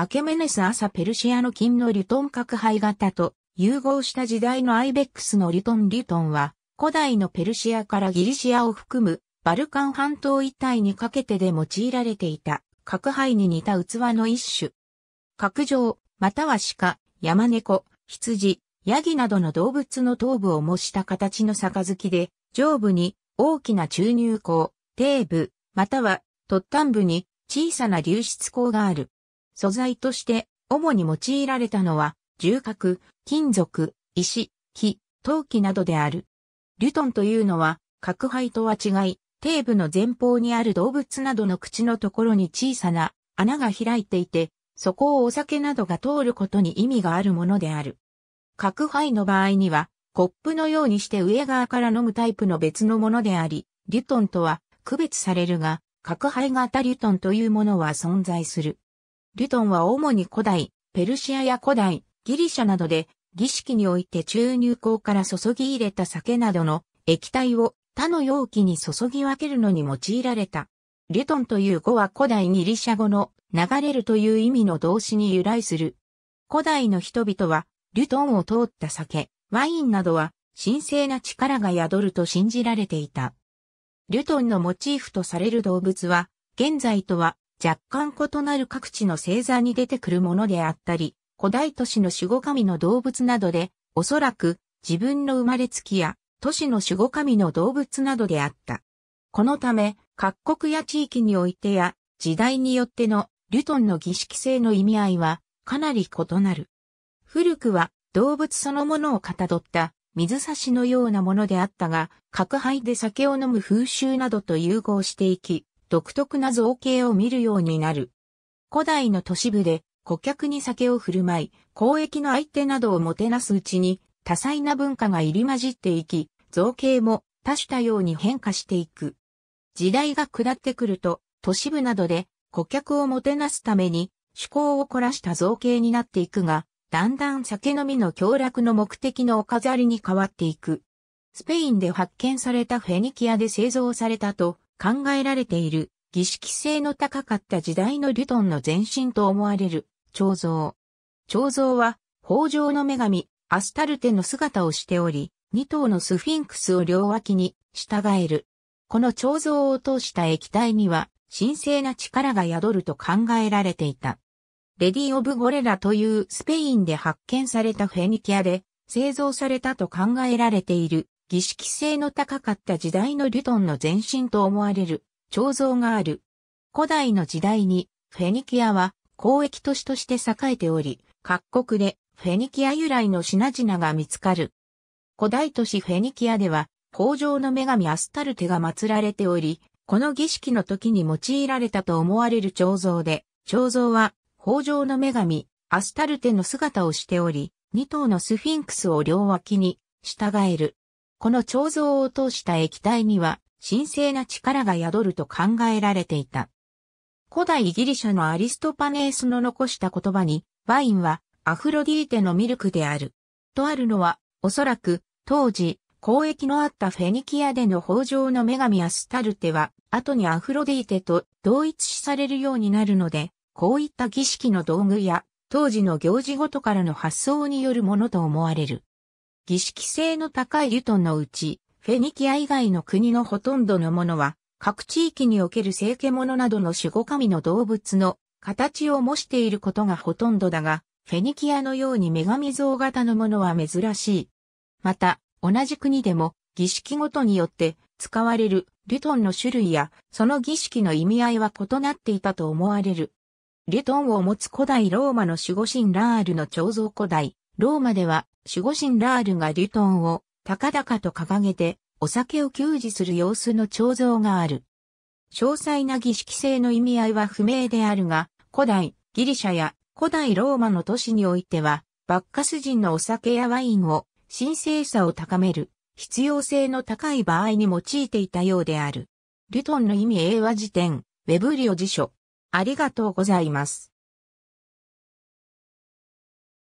アケメネス朝ペルシアの金のリュトン核配型と融合した時代のアイベックスのリュトンリュトンは、古代のペルシアからギリシアを含むバルカン半島一帯にかけてで用いられていた核配に似た器の一種。角上、または鹿、山猫、羊、ヤギなどの動物の頭部を模した形の杯で、上部に大きな注入口、底部、または突端部に小さな流出口がある。素材として主に用いられたのは重核、金属、石、木、陶器などである。リュトンというのは核灰とは違い、底部の前方にある動物などの口のところに小さな穴が開いていて、そこをお酒などが通ることに意味があるものである。核灰の場合には、コップのようにして上側から飲むタイプの別のものであり、リュトンとは区別されるが、核灰型リュトンというものは存在する。リュトンは主に古代、ペルシアや古代、ギリシャなどで、儀式において注入口から注ぎ入れた酒などの液体を他の容器に注ぎ分けるのに用いられた。リュトンという語は古代ギリシャ語の流れるという意味の動詞に由来する。古代の人々は、リュトンを通った酒、ワインなどは神聖な力が宿ると信じられていた。リュトンのモチーフとされる動物は、現在とは若干異なる各地の星座に出てくるものであったり、古代都市の守護神の動物などで、おそらく自分の生まれつきや都市の守護神の動物などであった。このため、各国や地域においてや時代によってのリュトンの儀式性の意味合いはかなり異なる。古くは動物そのものをかたどった水差しのようなものであったが、核杯で酒を飲む風習などと融合していき、独特な造形を見るようになる。古代の都市部で顧客に酒を振る舞い、交易の相手などをもてなすうちに多彩な文化が入り混じっていき、造形も多種多様に変化していく。時代が下ってくると、都市部などで顧客をもてなすために趣向を凝らした造形になっていくが、だんだん酒飲みの凶楽の目的のお飾りに変わっていく。スペインで発見されたフェニキアで製造されたと考えられている、儀式性の高かった時代のリュトンの前身と思われる、彫像。彫像は、豊穣の女神、アスタルテの姿をしており、二頭のスフィンクスを両脇に従える。この彫像を通した液体には神聖な力が宿ると考えられていた。レディ・オブ・ゴレラというスペインで発見されたフェニキアで製造されたと考えられている儀式性の高かった時代のリュトンの前身と思われる彫像がある。古代の時代にフェニキアは交易都市として栄えており、各国でフェニキア由来の品々が見つかる。古代都市フェニキアでは、工場の女神アスタルテが祀られており、この儀式の時に用いられたと思われる彫像で、彫像は、工場の女神、アスタルテの姿をしており、二頭のスフィンクスを両脇に従える。この彫像を通した液体には神聖な力が宿ると考えられていた。古代ギリシャのアリストパネースの残した言葉に、ワインはアフロディーテのミルクである。とあるのは、おそらく、当時、交易のあったフェニキアでの豊穣の女神アスタルテは、後にアフロディーテと同一視されるようになるので、こういった儀式の道具や、当時の行事ごとからの発想によるものと思われる。儀式性の高いトンのうち、フェニキア以外の国のほとんどのものは、各地域における聖物などの守護神の動物の形を模していることがほとんどだが、フェニキアのように女神像型のものは珍しい。また、同じ国でも儀式ごとによって使われるリュトンの種類やその儀式の意味合いは異なっていたと思われる。リュトンを持つ古代ローマの守護神ラールの彫像古代、ローマでは守護神ラールがデュトンを高々と掲げてお酒を給仕する様子の彫像がある。詳細な儀式性の意味合いは不明であるが、古代ギリシャや古代ローマの都市においては、バッカス人のお酒やワインを神聖さを高める必要性の高い場合に用いていたようである。デュトンの意味英和辞典、ウェブリオ辞書。ありがとうございます。